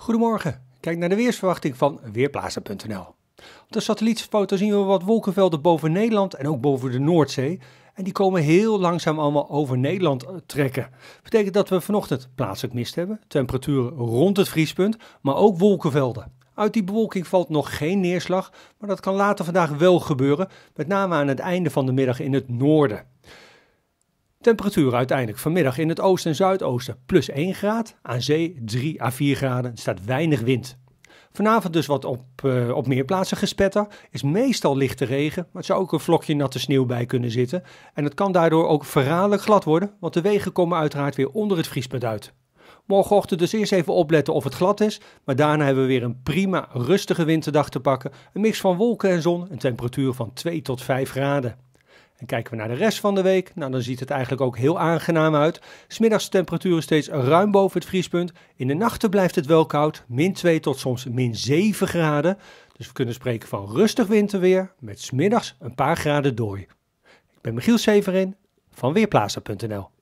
Goedemorgen, kijk naar de weersverwachting van Weerplaza.nl. Op de satellietfoto zien we wat wolkenvelden boven Nederland en ook boven de Noordzee. En die komen heel langzaam allemaal over Nederland eh, trekken. Betekent dat we vanochtend plaatselijk mist hebben, temperaturen rond het vriespunt, maar ook wolkenvelden. Uit die bewolking valt nog geen neerslag, maar dat kan later vandaag wel gebeuren, met name aan het einde van de middag in het noorden. Temperatuur uiteindelijk vanmiddag in het oosten en zuidoosten plus 1 graad, aan zee 3 à 4 graden, staat weinig wind. Vanavond dus wat op, eh, op meer plaatsen gespetter. Is meestal lichte regen, maar het zou ook een vlokje natte sneeuw bij kunnen zitten. En het kan daardoor ook verraderlijk glad worden, want de wegen komen uiteraard weer onder het vriespunt uit. Morgenochtend dus eerst even opletten of het glad is, maar daarna hebben we weer een prima rustige winterdag te pakken. Een mix van wolken en zon, een temperatuur van 2 tot 5 graden. En kijken we naar de rest van de week, nou dan ziet het eigenlijk ook heel aangenaam uit. Smiddags temperaturen steeds ruim boven het vriespunt. In de nachten blijft het wel koud, min 2 tot soms min 7 graden. Dus we kunnen spreken van rustig winterweer met smiddags een paar graden dooi. Ik ben Michiel Severin van Weerplaza.nl